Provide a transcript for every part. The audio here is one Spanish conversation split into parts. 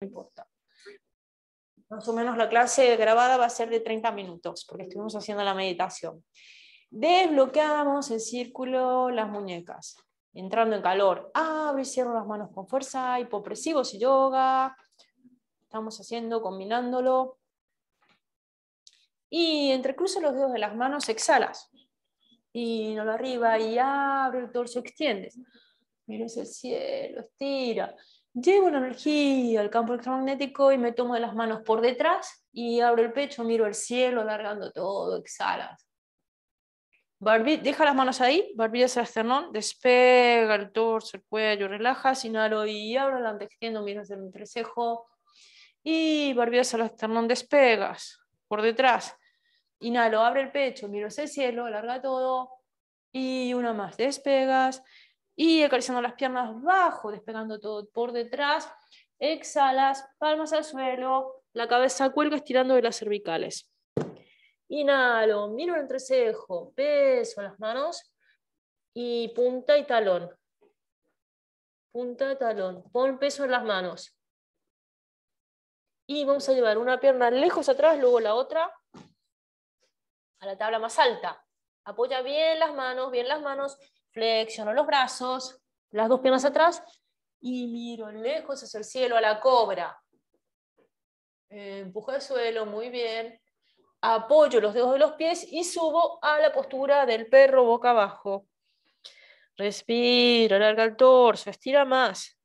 no importa. Más o menos la clase grabada va a ser de 30 minutos, porque estuvimos haciendo la meditación. Desbloqueamos el círculo, las muñecas, entrando en calor. Abre y cierro las manos con fuerza, hipopresivos y yoga. Estamos haciendo, combinándolo. Y entrecruzo los dedos de las manos, exhalas. y lo arriba y abre el torso, extiendes. Miras el cielo, estira llevo la energía al campo electromagnético y me tomo de las manos por detrás y abro el pecho, miro el cielo, alargando todo, exhalas. Barbie, deja las manos ahí, barbilla se esternón, despega el torso, el cuello, relajas, inhalo y abro el miro miras el entrecejo y barbilla se esternón, despegas por detrás. Inhalo, abre el pecho, miro hacia el cielo, alarga todo y una más, despegas y acariciando las piernas bajo, despegando todo por detrás. Exhalas, palmas al suelo, la cabeza cuelga estirando de las cervicales. Inhalo, miro el entrecejo, peso en las manos y punta y talón. Punta y talón. Pon peso en las manos. Y vamos a llevar una pierna lejos atrás, luego la otra a la tabla más alta. Apoya bien las manos, bien las manos Flexiono los brazos, las dos piernas atrás y miro lejos hacia el cielo, a la cobra. Empujo el suelo, muy bien. Apoyo los dedos de los pies y subo a la postura del perro boca abajo. Respiro, alarga el torso, estira más.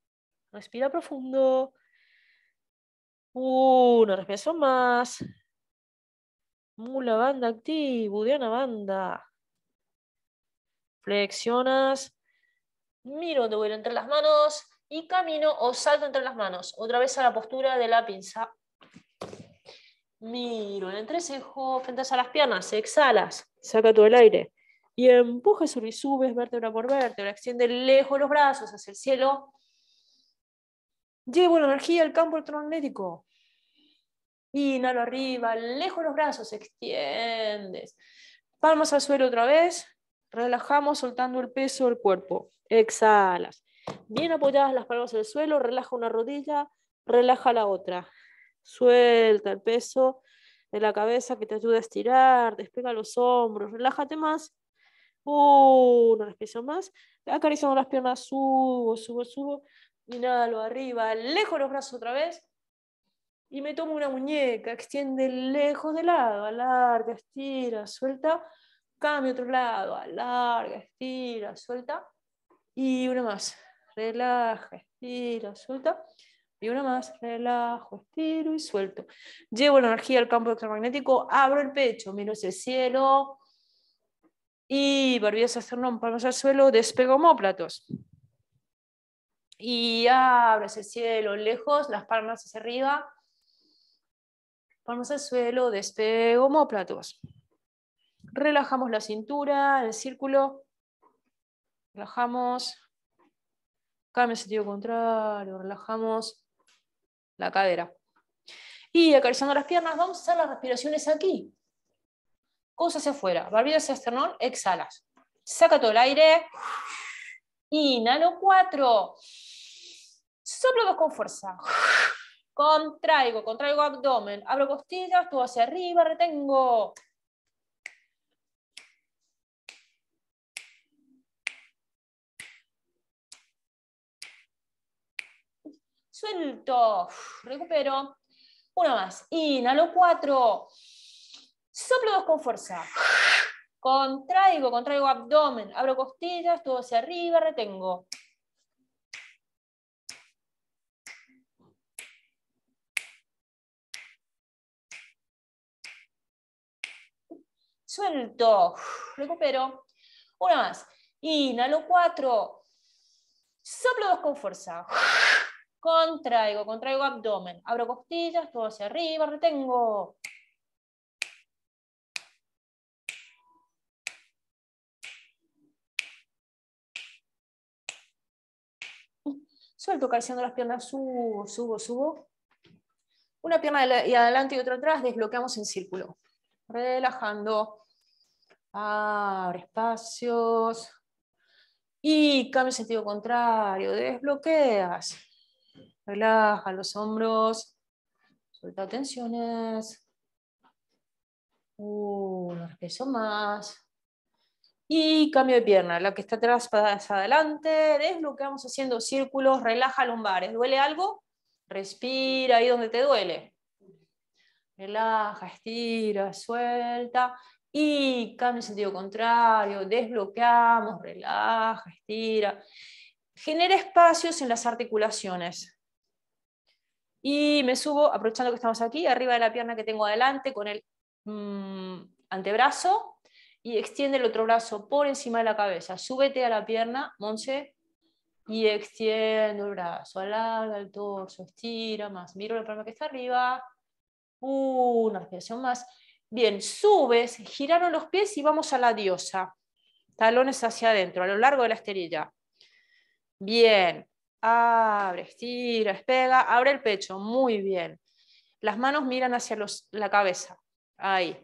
Respira profundo. Uno, respiración más. Mula banda activa, budiana, banda flexionas, miro te vuelvo entre las manos y camino o salto entre las manos. Otra vez a la postura de la pinza. Miro el entrecejo, frente a las piernas, exhalas, saca todo el aire. Y empujas, y subes, vértebra por vértebra, extiende lejos los brazos hacia el cielo. Llevo la energía al campo electromagnético. Inhalo arriba, lejos los brazos, extiendes. Palmas al suelo otra vez. Relajamos soltando el peso del cuerpo. Exhalas. Bien apoyadas las palmas el suelo, relaja una rodilla, relaja la otra. Suelta el peso de la cabeza que te ayuda a estirar, despega los hombros, relájate más. Una respiración más. Acariciando las piernas, subo, subo, subo. Inhalo arriba, lejos los brazos otra vez. Y me tomo una muñeca, extiende lejos de lado, alarga, estira, suelta cambio otro lado, alarga, estira, suelta. Y una más, relaja, estira, suelta. Y una más, relajo, estiro y suelto. Llevo la energía al campo electromagnético, abro el pecho, miro hacia el cielo. Y barbilla hacia palmas al suelo, despego homóplatos. Y abro hacia el cielo, lejos, las palmas hacia arriba. Palmas al suelo, despego homóplatos relajamos la cintura, el círculo, relajamos, el sentido contrario, relajamos la cadera. Y acariciando las piernas, vamos a hacer las respiraciones aquí. Cosa hacia afuera, barbilla hacia esternón, exhalas. Saca todo el aire. Inhalo Cuatro. Soplo con fuerza. Contraigo, contraigo abdomen. Abro costillas, tú hacia arriba, retengo. suelto, recupero, una más, inhalo cuatro, soplo dos con fuerza, contraigo, contraigo abdomen, abro costillas, todo hacia arriba, retengo. Suelto, recupero. Una más. Inhalo cuatro. Soplo dos con fuerza. Contraigo, contraigo abdomen. Abro costillas, todo hacia arriba, retengo. Suelto calciendo las piernas, subo, subo, subo. Una pierna y adelante y otra atrás, desbloqueamos en círculo. Relajando. Abre espacios. Y cambio sentido contrario. Desbloqueas. Relaja los hombros. Suelta tensiones. Uno, peso más. Y cambio de pierna. La que está atrás para adelante. Desbloqueamos haciendo. Círculos. Relaja lumbares. ¿Duele algo? Respira ahí donde te duele. Relaja, estira, suelta. Y cambio en sentido contrario. Desbloqueamos. Relaja, estira. Genera espacios en las articulaciones. Y me subo, aprovechando que estamos aquí, arriba de la pierna que tengo adelante con el mm, antebrazo y extiende el otro brazo por encima de la cabeza. Súbete a la pierna, Monse, y extiendo el brazo, alarga el torso, estira más. Miro la pierna que está arriba. Una respiración más. Bien, subes, giraron los pies y vamos a la diosa. Talones hacia adentro, a lo largo de la esterilla. Bien, abre, estira, despega, abre el pecho, muy bien. Las manos miran hacia la cabeza, ahí.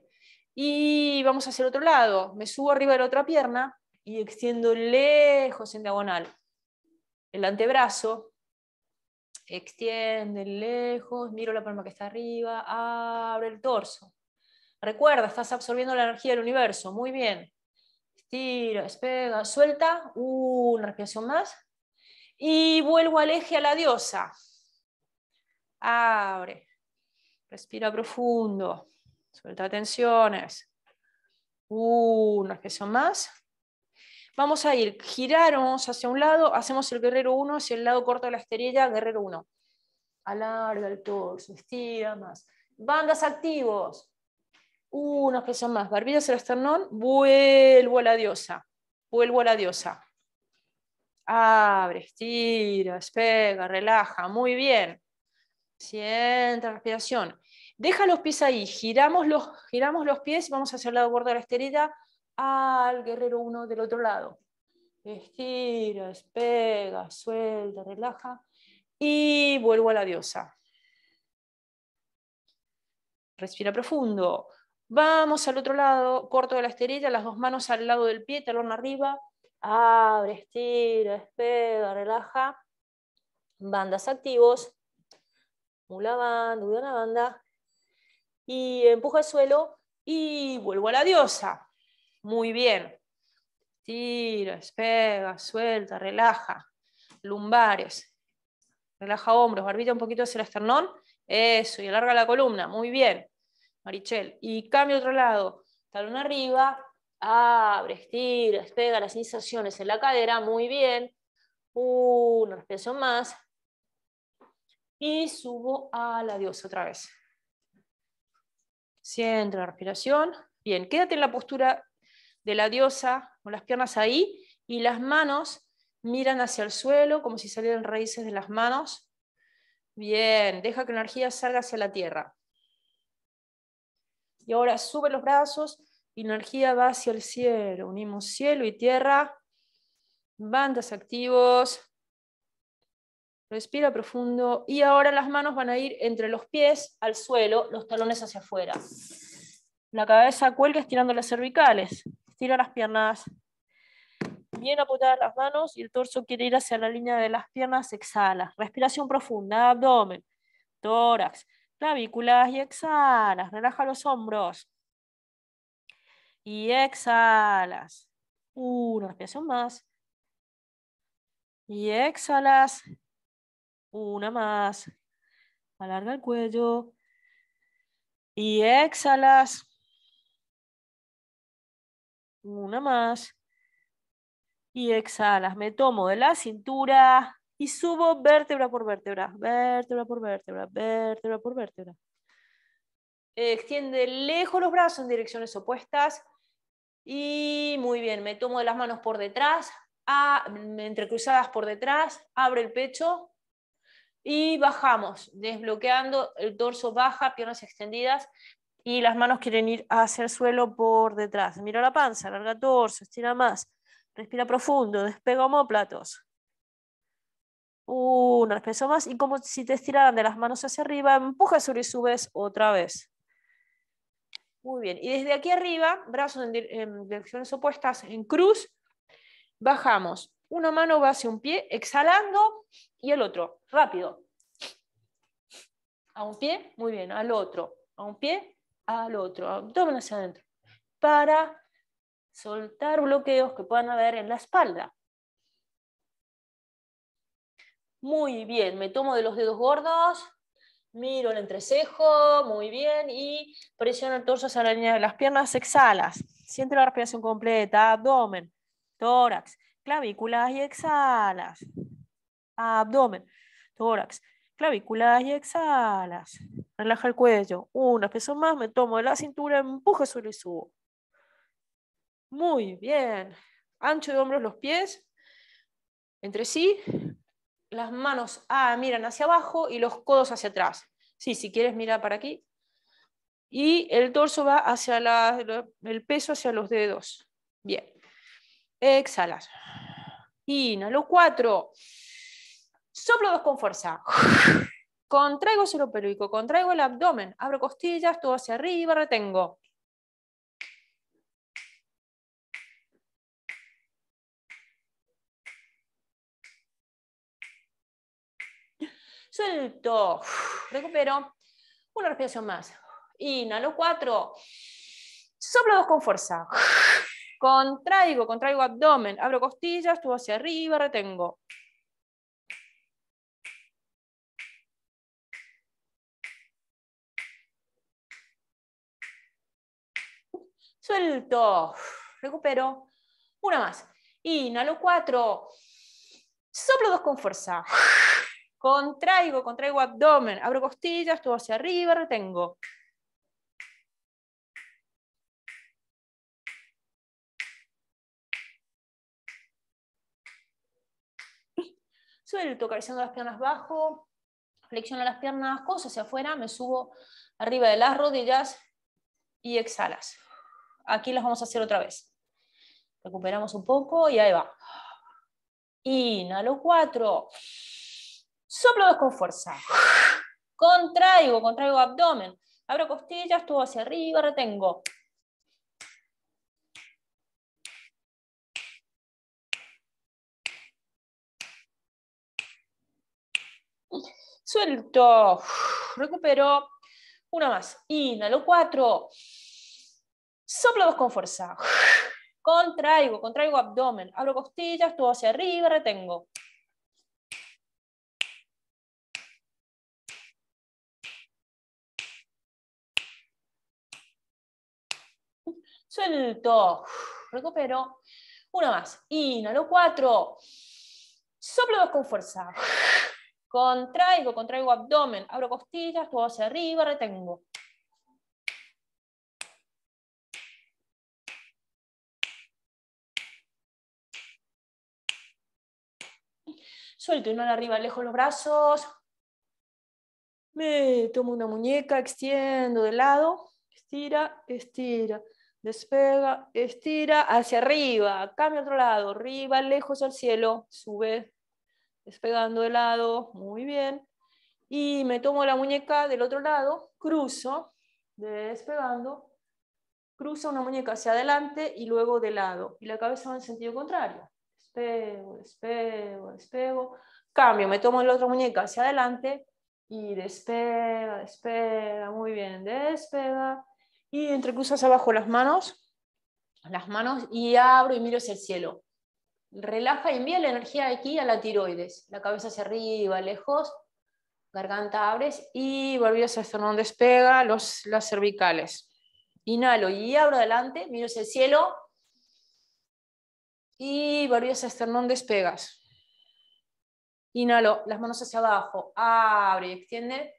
Y vamos hacia el otro lado, me subo arriba de la otra pierna y extiendo lejos en diagonal. El antebrazo, extiende lejos, miro la palma que está arriba, abre el torso. Recuerda, estás absorbiendo la energía del universo, muy bien. Estira, despega, suelta, una respiración más y vuelvo al eje a la diosa. Abre. Respira profundo. Suelta tensiones. Una son más. Vamos a ir, giramos hacia un lado, hacemos el guerrero uno. hacia el lado corto de la esterilla, guerrero uno. Alarga el torso, estira más. Bandas activos. Una expresión más. Barbillas el esternón, vuelvo a la diosa. Vuelvo a la diosa abre, estira, despega, relaja, muy bien. Sienta respiración. Deja los pies ahí, giramos los, giramos los pies, vamos hacia el lado corto de la esterilla, al guerrero uno del otro lado. Estira, despega, suelta, relaja y vuelvo a la diosa. Respira profundo. Vamos al otro lado, corto de la esterilla, las dos manos al lado del pie, talón arriba. Abre, estira, despega, relaja. Bandas activos. Mula banda, la banda. Y empuja el suelo y vuelvo a la diosa. Muy bien. Tira, despega, suelta, relaja. Lumbares. Relaja hombros, barbita un poquito hacia el esternón. Eso, y alarga la columna. Muy bien, Marichel. Y cambio otro lado. Talón arriba, Abre, estira, despega las sensaciones en la cadera. Muy bien. Una respiración más. Y subo a la diosa otra vez. Siente la respiración. Bien, quédate en la postura de la diosa con las piernas ahí y las manos miran hacia el suelo como si salieran raíces de las manos. Bien, deja que la energía salga hacia la tierra. Y ahora sube los brazos, energía va hacia el cielo. Unimos cielo y tierra. Bandas activos. Respira profundo. Y ahora las manos van a ir entre los pies al suelo, los talones hacia afuera. La cabeza cuelga estirando las cervicales. Estira las piernas. Bien apuntadas las manos y el torso quiere ir hacia la línea de las piernas. Exhala. Respiración profunda. Abdomen, tórax, clavículas y exhala, Relaja los hombros. Y exhalas. Una respiración más. Y exhalas. Una más. Alarga el cuello. Y exhalas. Una más. Y exhalas. Me tomo de la cintura y subo vértebra por vértebra, vértebra por vértebra, vértebra por vértebra. Extiende lejos los brazos en direcciones opuestas. Y muy bien, me tomo de las manos por detrás, a, ah, entrecruzadas por detrás, abre el pecho y bajamos, desbloqueando el torso baja, piernas extendidas y las manos quieren ir hacia el suelo por detrás. Mira la panza, larga torso, estira más, respira profundo, despega homóplatos. Una vez más y como si te estiraran de las manos hacia arriba, empuja sobre y subes otra vez. Muy bien, y desde aquí arriba, brazos en, direcciones opuestas, en cruz, bajamos. Una mano va hacia un pie, exhalando, y el otro, rápido. A un pie, muy bien, al otro. A un pie, al otro. Abdomen hacia adentro. Para soltar bloqueos que puedan haber en la espalda. Muy bien, me tomo de los dedos gordos, miro el entrecejo, muy bien, y presiono el torso hacia la línea de las piernas, exhalas, siente la respiración completa, abdomen, tórax, clavículas y exhalas, abdomen, tórax, clavículas y exhalas, relaja el cuello, una peso más, me tomo de la cintura, empuje suelo y subo. Muy bien, ancho de hombros los pies, entre sí, las manos ah, miran hacia abajo y los codos hacia atrás. Sí, si quieres mira para aquí. Y el torso va hacia el peso hacia los dedos. Bien. Exhalas. Inhalo cuatro. Soplo dos con fuerza. Contraigo el pélvico, contraigo el abdomen, abro costillas, todo hacia arriba, retengo. suelto, recupero, una respiración más, inhalo cuatro, soplo dos con fuerza, contraigo, contraigo abdomen, abro costillas, tubo hacia arriba, retengo, suelto, recupero, una más, inhalo cuatro, soplo dos con fuerza, Contraigo, contraigo abdomen, abro costillas, todo hacia arriba, retengo. Suelto, acariciando las piernas bajo, flexiono las piernas, cosas hacia afuera, me subo arriba de las rodillas y exhalas. Aquí las vamos a hacer otra vez. Recuperamos un poco y ahí va. Inhalo cuatro Soplo dos con fuerza. Contraigo, contraigo abdomen. Abro costillas, tubo hacia arriba, retengo. Suelto. Recupero. Una más. Inhalo. Cuatro. Soplo dos con fuerza. Contraigo, contraigo abdomen. Abro costillas, tubo hacia arriba, retengo. Suelto. Recupero. una más. Inhalo. Cuatro. Soplo dos con fuerza. Contraigo, contraigo abdomen. Abro costillas, todo hacia arriba, retengo. Suelto, y inhalo arriba, lejos los brazos. Me tomo una muñeca, extiendo de lado. Estira, estira. Despega, estira hacia arriba, cambia a otro lado, arriba, lejos al cielo, sube, despegando de lado, muy bien. Y me tomo la muñeca del otro lado, cruzo, despegando, cruzo una muñeca hacia adelante y luego de lado. Y la cabeza va en sentido contrario. Despego, despego, despego. Cambio, me tomo la otra muñeca hacia adelante y despega, despega, muy bien, despega y entrecruzas abajo las manos, las manos y abro y miro hacia el cielo. Relaja y envía la energía aquí a la tiroides. La cabeza hacia arriba, lejos. Garganta abres y volvías a esternón, despega los, las cervicales. Inhalo y abro adelante, miro hacia el cielo. Y volvías esternón despegas. Inhalo, las manos hacia abajo, abre y extiende.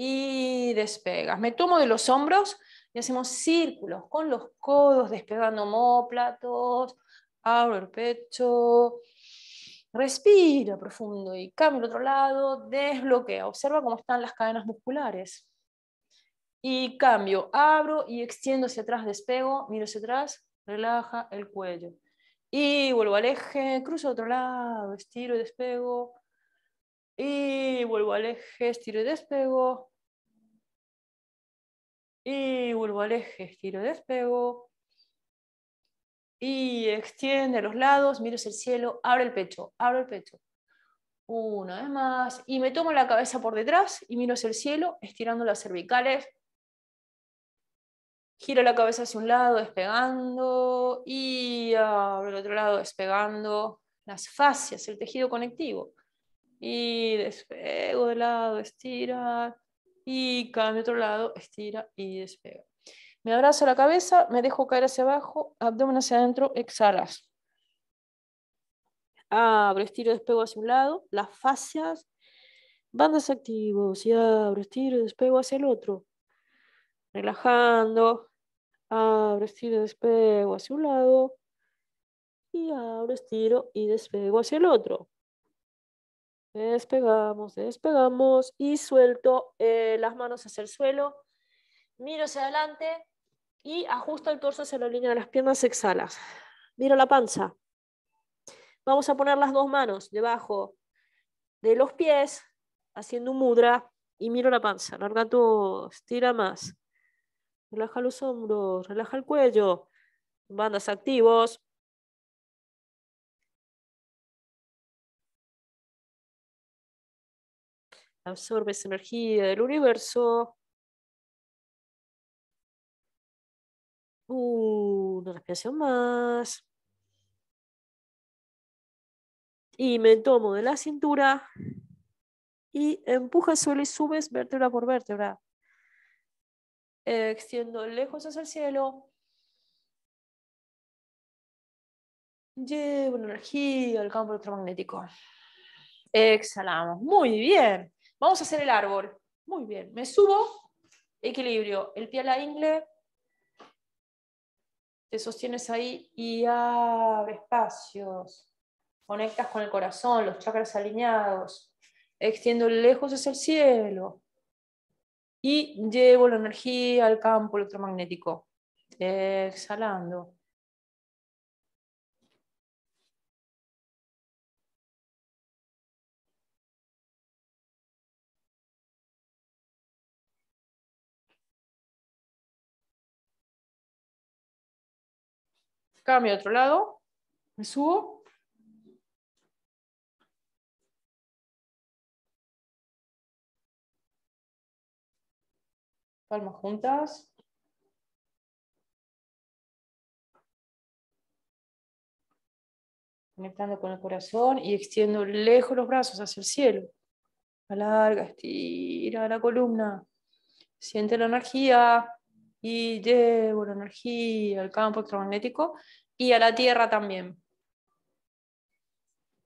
Y despegas. Me tomo de los hombros y hacemos círculos con los codos, despegando homóplatos, abro el pecho, respiro profundo y cambio al otro lado, desbloquea, observa cómo están las cadenas musculares. Y cambio, abro y extiendo hacia atrás, despego, miro hacia atrás, relaja el cuello. Y vuelvo al eje, cruzo al otro lado, estiro y despego. Y vuelvo al eje, estiro y despego. Y vuelvo al eje, estiro, despego. Y extiende los lados, miro hacia el cielo, abro el pecho, abro el pecho. Una vez más. Y me tomo la cabeza por detrás y miro hacia el cielo, estirando las cervicales. Giro la cabeza hacia un lado, despegando. Y abro el otro lado, despegando las fascias, el tejido conectivo. Y despego de lado, estira y cambio otro lado, estira y despega. Me abrazo la cabeza, me dejo caer hacia abajo, abdomen hacia adentro, exhalas. Abro, estiro, despego hacia un lado, las fascias, van desactivos. y abro, estiro, despego hacia el otro. Relajando, abro, estiro, despego hacia un lado y abro, estiro y despego hacia el otro. Despegamos, despegamos y suelto eh, las manos hacia el suelo. Miro hacia adelante y ajusto el torso hacia la línea de las piernas. Exhalas. Miro la panza. Vamos a poner las dos manos debajo de los pies, haciendo un mudra y miro la panza. Larga estira más. Relaja los hombros, relaja el cuello. Bandas activos. absorbes energía del universo. Uh, una respiración más. Y me tomo de la cintura y empuja suelo y subes vértebra por vértebra. Extiendo lejos hacia el cielo. Llevo energía al campo electromagnético. Exhalamos. Muy bien. Vamos a hacer el árbol. Muy bien, me subo, equilibrio, el pie a la ingle, te sostienes ahí y abre espacios, conectas con el corazón, los chakras alineados, extiendo lejos hacia el cielo y llevo la energía al campo electromagnético, exhalando. Cambio a otro lado. Me subo. Palmas juntas. Conectando con el corazón y extiendo lejos los brazos hacia el cielo. Alarga, estira la columna. Siente la energía y llevo la energía al campo electromagnético y a la tierra también.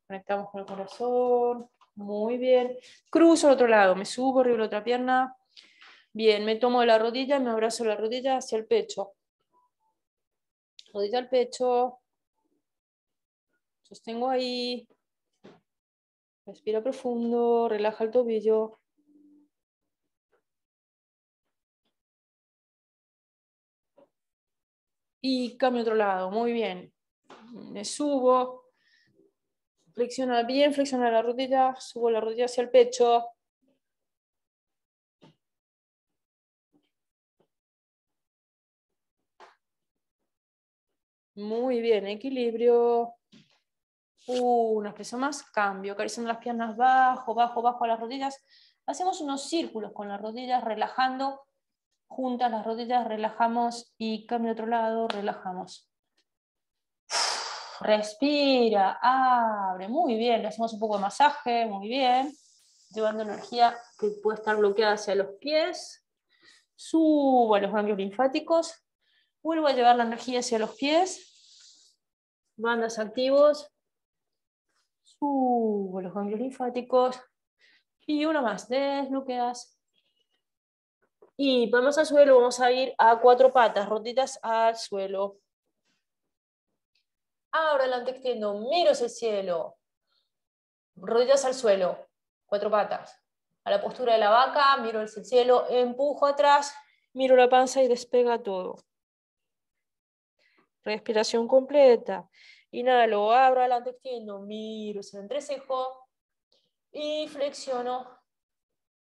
Conectamos con el corazón, muy bien. Cruzo al otro lado, me subo, arriba la otra pierna. Bien, me tomo de la rodilla, y me abrazo la rodilla hacia el pecho. Rodilla al pecho. Sostengo ahí. Respira profundo, relaja el tobillo. y cambio a otro lado. Muy bien. Me subo, flexiona bien, flexiona la rodilla, subo la rodilla hacia el pecho. Muy bien, equilibrio. Uh, Una peso más, cambio, acariciando las piernas bajo, bajo, bajo a las rodillas. Hacemos unos círculos con las rodillas, relajando juntas las rodillas, relajamos y cambio de otro lado, relajamos. Respira, abre, muy bien, le hacemos un poco de masaje, muy bien, llevando energía que puede estar bloqueada hacia los pies, subo a los ganglios linfáticos, vuelvo a llevar la energía hacia los pies, bandas activos, subo a los ganglios linfáticos y uno más, desbloqueas, y vamos al suelo, vamos a ir a cuatro patas, rotitas al suelo. Ahora adelante extiendo, miro hacia el cielo. Rodillas al suelo, cuatro patas. A la postura de la vaca, miro el cielo, empujo atrás, miro la panza y despega todo. Respiración completa. Inhalo, abro, adelante, extiendo, miro hacia el entrecejo y flexiono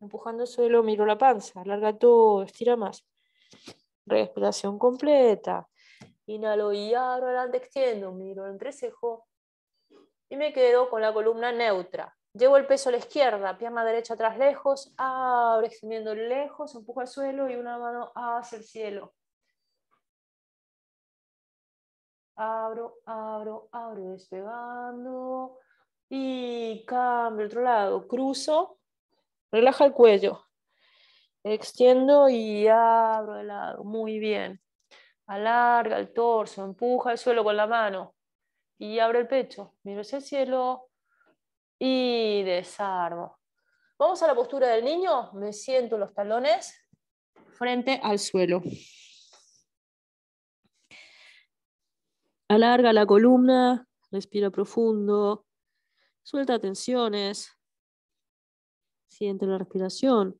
empujando suelo, miro la panza, alarga todo, estira más. Respiración completa. Inhalo y abro, adelante, extiendo, miro el entrecejo y me quedo con la columna neutra. Llevo el peso a la izquierda, pierna derecha atrás lejos, abro, extendiendo lejos, empujo al suelo y una mano hacia el cielo. Abro, abro, abro, despegando. Y cambio otro lado, cruzo Relaja el cuello. Extiendo y abro el lado. Muy bien. Alarga el torso, empuja el suelo con la mano y abre el pecho. Miro hacia el cielo y desarmo. Vamos a la postura del niño. Me siento los talones frente al suelo. Alarga la columna, respira profundo, suelta tensiones, siente la respiración.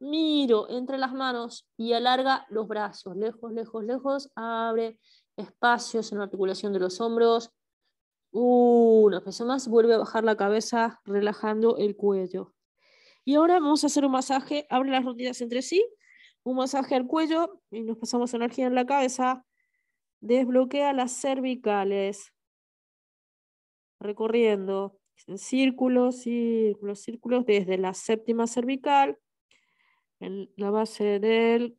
Miro entre las manos y alarga los brazos, lejos, lejos, lejos, abre espacios en la articulación de los hombros. Una vez más, vuelve a bajar la cabeza relajando el cuello. Y ahora vamos a hacer un masaje, abre las rodillas entre sí, un masaje al cuello y nos pasamos energía en la cabeza. Desbloquea las cervicales, recorriendo círculos, círculos, círculos desde la séptima cervical, en la base del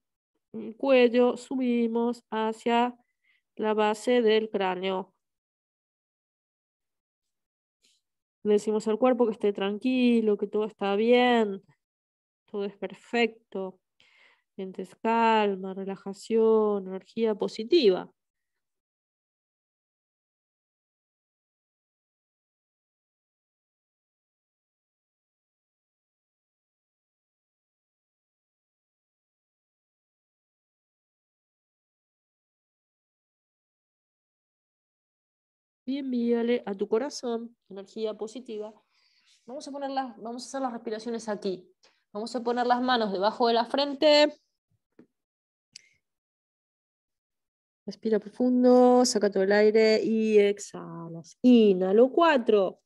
cuello, subimos hacia la base del cráneo. Le decimos al cuerpo que esté tranquilo, que todo está bien, todo es perfecto. Sientes calma, relajación, energía positiva. y envíale a tu corazón energía positiva. Vamos a, poner las, vamos a hacer las respiraciones aquí. Vamos a poner las manos debajo de la frente. Respira profundo, saca todo el aire y exhalas. Inhalo cuatro.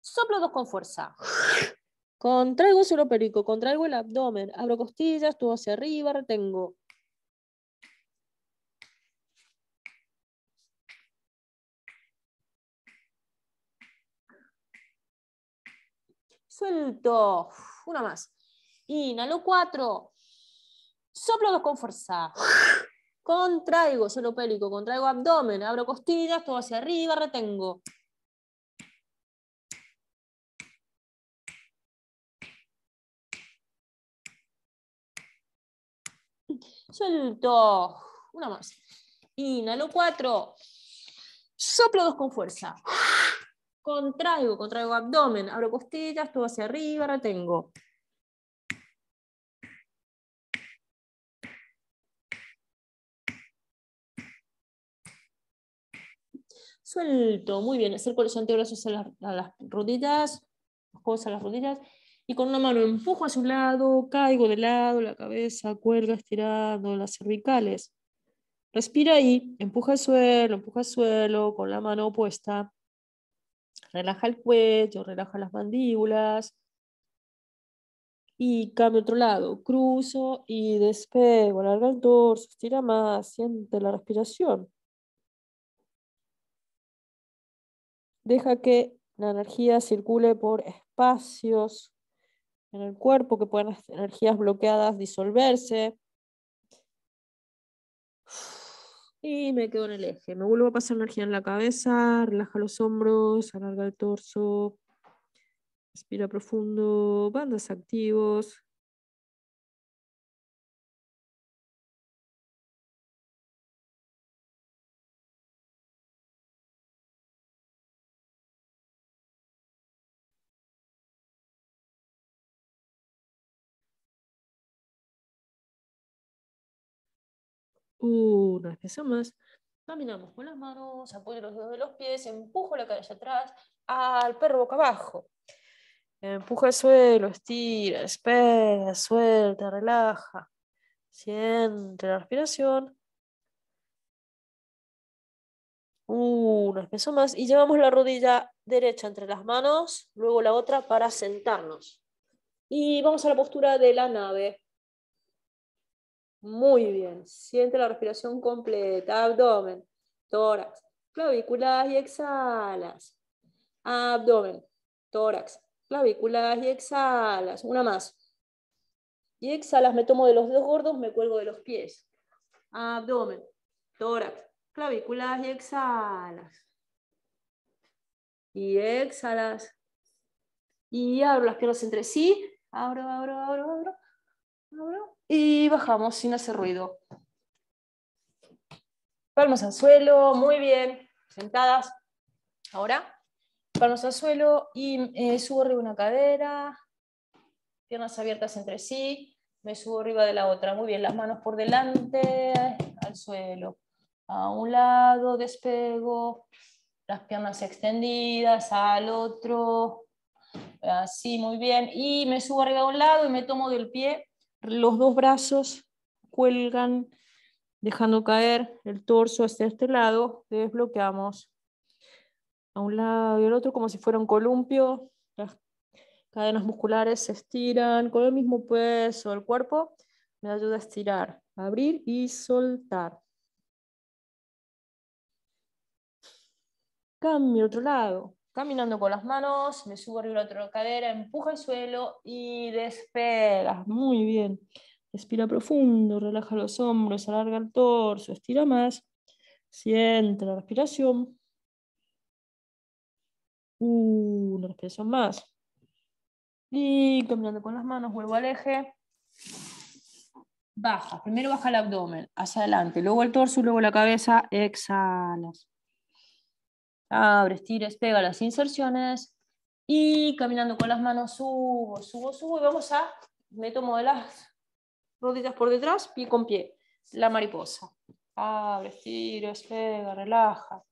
Soplo dos con fuerza. Contraigo el suelo perico, contraigo el abdomen, abro costillas, tubo hacia arriba, retengo. Suelto. Una más. Inhalo cuatro, Soplo dos con fuerza. Contraigo suelo pélico, contraigo abdomen, abro costillas, todo hacia arriba, retengo. Suelto. Una más. Inhalo cuatro, Soplo dos con fuerza. Contraigo, contraigo abdomen, abro costillas, todo hacia arriba, retengo. Suelto, muy bien. Acerco los antebrazos a las, rodillas, los a las rodillas. Y con una mano empujo hacia un lado, caigo de lado, la cabeza, cuerda estirando, las cervicales. Respira ahí, empuja el suelo, empuja el suelo, con la mano opuesta. Relaja el cuello, relaja las mandíbulas. Y cambio otro lado. Cruzo y despego. Alarga el torso, estira más, siente la respiración. Deja que la energía circule por espacios en el cuerpo, que puedan energías bloqueadas disolverse. Y me quedo en el eje. Me vuelvo a pasar energía en la cabeza, relaja los hombros, alarga el torso, respira profundo, bandas activos. Una expresión más. Caminamos con las manos, apoyo los dedos de los pies, empujo la cabeza atrás, al perro boca abajo. Empuja el suelo, estira, espera, suelta, relaja. Siente la respiración. Una vez más y llevamos la rodilla derecha entre las manos, luego la otra para sentarnos. Y vamos a la postura de la nave. Muy bien. Siente la respiración completa. Abdomen, tórax, clavículas y exhalas. Abdomen, tórax, clavículas y exhalas. Una más. Y exhalas, me tomo de los dos gordos, me cuelgo de los pies. Abdomen, tórax, clavículas y exhalas. Y exhalas. Y abro las piernas entre sí. Abro, abro, abro, abro. Abro y bajamos sin hacer ruido. Palmas al suelo, muy bien, sentadas. Ahora, palmas al suelo y eh, subo arriba una cadera, piernas abiertas entre sí, me subo arriba de la otra. Muy bien, las manos por delante, al suelo. A un lado, despego, las piernas extendidas, al otro. Así, muy bien. Y me subo arriba a un lado y me tomo del pie los dos brazos cuelgan dejando caer el torso hacia este lado, desbloqueamos a un lado y al otro como si fuera un columpio, las cadenas musculares se estiran con el mismo peso del cuerpo, me ayuda a estirar, abrir y soltar. Cambio otro lado, Caminando con las manos, me subo arriba la otra cadera, empuja el suelo y despega. Muy bien. Respira profundo, relaja los hombros, alarga el torso, estira más. Siente la respiración. Una respiración más. Y caminando con las manos, vuelvo al eje. Baja. Primero baja el abdomen, hacia adelante, luego el torso, luego la cabeza. Exhalas. Abre, estira, pega las inserciones y caminando con las manos subo, subo, subo y vamos a, me tomo de las rodillas por detrás, pie con pie, la mariposa. Abre, estira, despega, relaja.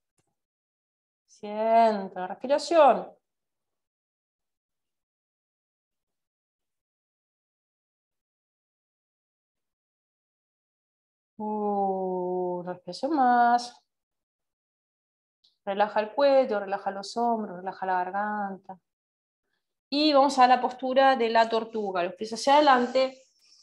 Sienta, respiración. Uh, más. Relaja el cuello, relaja los hombros, relaja la garganta. Y vamos a la postura de la tortuga. Los pies hacia adelante,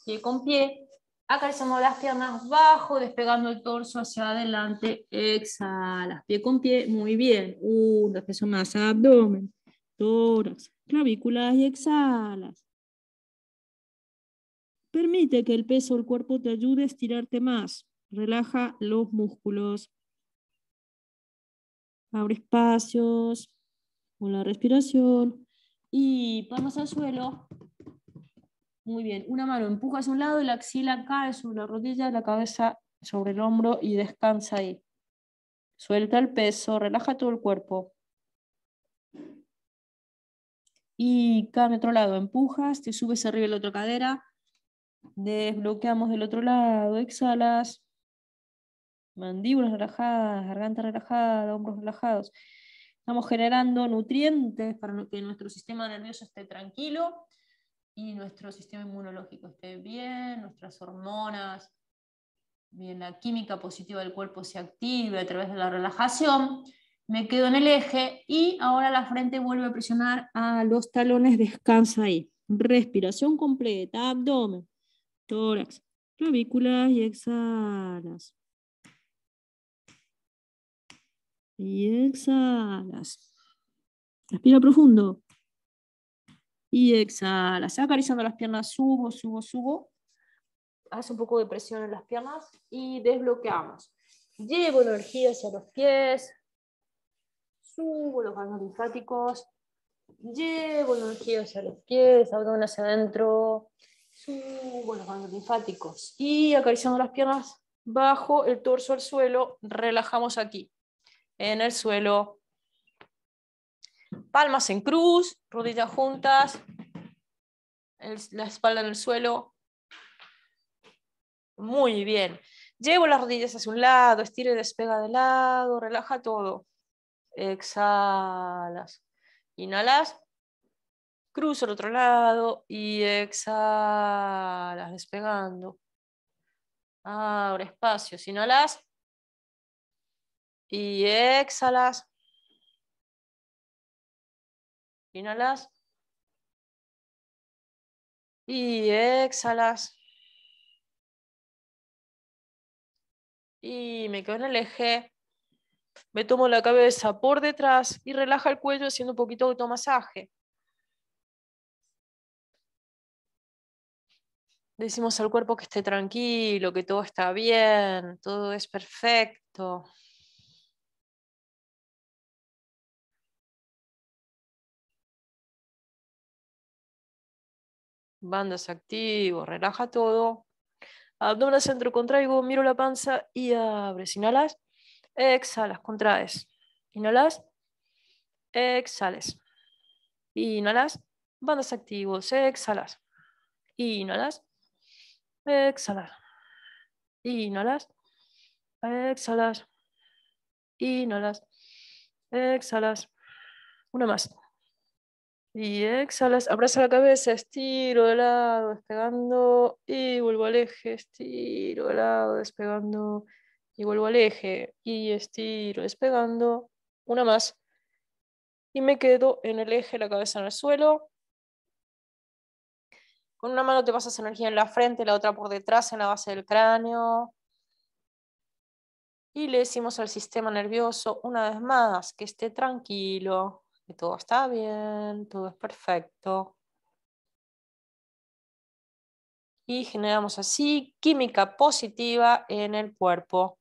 pie con pie. Acariciamos las piernas bajo, despegando el torso hacia adelante. Exhala, pie con pie. Muy bien. Un, uh, peso más. Abdomen, tórax, clavículas y exhalas. Permite que el peso del cuerpo te ayude a estirarte más. Relaja los músculos abre espacios con la respiración y vamos al suelo. Muy bien, una mano empuja hacia un lado y la axila cae sobre la rodilla, la cabeza sobre el hombro y descansa ahí. Suelta el peso, relaja todo el cuerpo. Y cambia otro lado, empujas, te subes arriba de la otra cadera, desbloqueamos del otro lado, exhalas, mandíbulas relajadas, garganta relajada, hombros relajados. Estamos generando nutrientes para que nuestro sistema nervioso esté tranquilo y nuestro sistema inmunológico esté bien, nuestras hormonas, bien, la química positiva del cuerpo se active a través de la relajación. Me quedo en el eje y ahora la frente vuelve a presionar a los talones, descansa ahí. Respiración completa, abdomen, tórax, clavículas y exhalas. Y exhalas. Respira profundo. Y exhalas. Acariciando las piernas, subo, subo, subo. Haz un poco de presión en las piernas y desbloqueamos. Llevo energía hacia los pies. Subo los ganglios linfáticos. Llevo energía hacia los pies, abdomen hacia adentro. Subo los ganglios linfáticos. Y acariciando las piernas, bajo el torso al suelo. Relajamos aquí en el suelo. Palmas en cruz, rodillas juntas, la espalda en el suelo. Muy bien. Llevo las rodillas hacia un lado, estira y despega de lado, relaja todo. Exhalas. Inhalas, cruzo al otro lado y exhalas, despegando. Abre espacios, inhalas, y exhalas. Inhalas. Y exhalas. Y me quedo en el eje. Me tomo la cabeza por detrás y relaja el cuello haciendo un poquito de automasaje. Decimos al cuerpo que esté tranquilo, que todo está bien, todo es perfecto. bandas activos, relaja todo. Abdomen al centro, contraigo, miro la panza y abres. Inhalas, exhalas, contraes. Inhalas, exhales. Inhalas, bandas activos, exhalas. Inhalas, exhalas. Inhalas, exhalas. Inhalas, exhalas. Una más. Y exhalas, abraza la cabeza, estiro de lado, despegando y vuelvo al eje, estiro de lado, despegando y vuelvo al eje y estiro, despegando. Una más. Y me quedo en el eje, la cabeza en el suelo. Con una mano te pasas energía en la frente, la otra por detrás, en la base del cráneo. Y le decimos al sistema nervioso una vez más que esté tranquilo, todo está bien, todo es perfecto. Y generamos así química positiva en el cuerpo.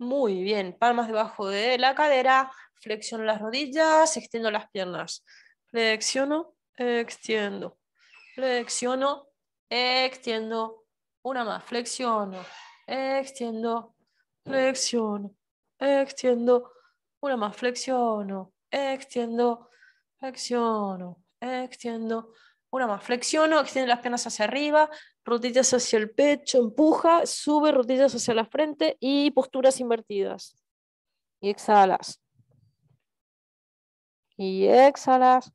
Muy bien, palmas debajo de la cadera, flexiono las rodillas, extiendo las piernas. Flexiono, extiendo. Flexiono, extiendo. Una más, flexiono, extiendo, flexiono, extiendo. Una más, flexiono, extiendo, flexiono, extiendo. Una más, flexiono, extiendo las piernas hacia arriba, rodillas hacia el pecho, empuja, sube, rodillas hacia la frente y posturas invertidas. Y exhalas. Y exhalas.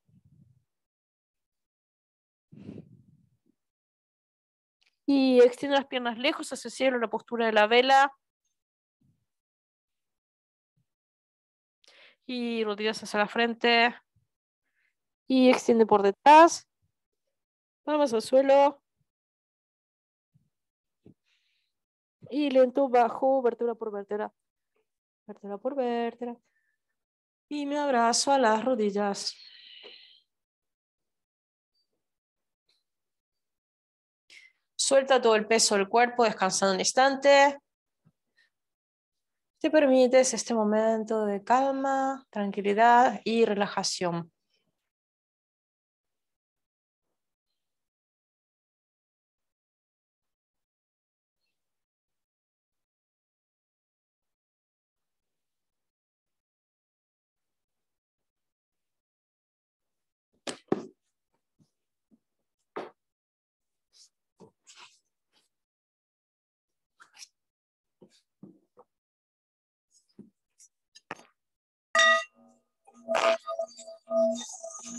Y extiende las piernas lejos hacia el cielo, la postura de la vela. Y rodillas hacia la frente. Y extiende por detrás. Vamos al suelo. y lento bajo, vértebra por vértebra, vértebra por vértebra. Y me abrazo a las rodillas. Suelta todo el peso del cuerpo, descansando un instante. Te permites este momento de calma, tranquilidad y relajación.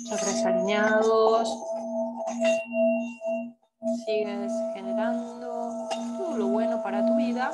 chakras alineados. Sigues generando todo lo bueno para tu vida.